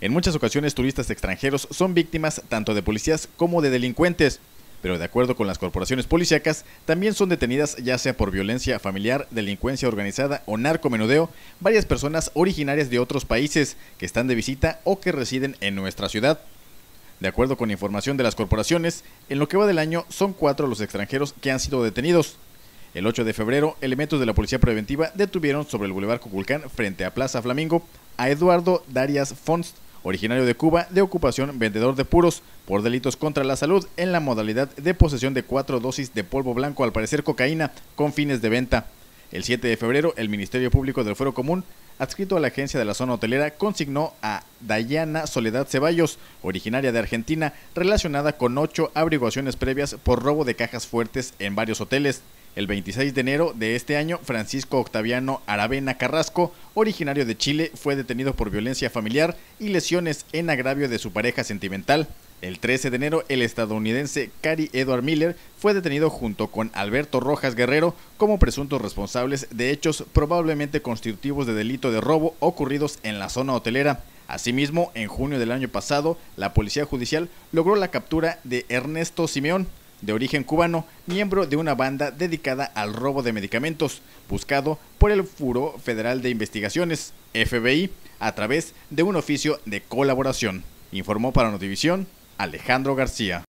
En muchas ocasiones turistas extranjeros son víctimas tanto de policías como de delincuentes, pero de acuerdo con las corporaciones policíacas, también son detenidas ya sea por violencia familiar, delincuencia organizada o narcomenudeo varias personas originarias de otros países que están de visita o que residen en nuestra ciudad. De acuerdo con información de las corporaciones, en lo que va del año son cuatro los extranjeros que han sido detenidos. El 8 de febrero, elementos de la Policía Preventiva detuvieron sobre el Boulevard Cuculcán frente a Plaza Flamingo a Eduardo Darias Fons, originario de Cuba, de ocupación vendedor de puros por delitos contra la salud en la modalidad de posesión de cuatro dosis de polvo blanco, al parecer cocaína, con fines de venta. El 7 de febrero, el Ministerio Público del Fuero Común, adscrito a la agencia de la zona hotelera, consignó a Dayana Soledad Ceballos, originaria de Argentina, relacionada con ocho averiguaciones previas por robo de cajas fuertes en varios hoteles. El 26 de enero de este año, Francisco Octaviano Aravena Carrasco, originario de Chile, fue detenido por violencia familiar y lesiones en agravio de su pareja sentimental. El 13 de enero, el estadounidense Cary Edward Miller fue detenido junto con Alberto Rojas Guerrero como presuntos responsables de hechos probablemente constitutivos de delito de robo ocurridos en la zona hotelera. Asimismo, en junio del año pasado, la Policía Judicial logró la captura de Ernesto Simeón, de origen cubano, miembro de una banda dedicada al robo de medicamentos, buscado por el Furo Federal de Investigaciones, FBI, a través de un oficio de colaboración, informó para Notivisión Alejandro García.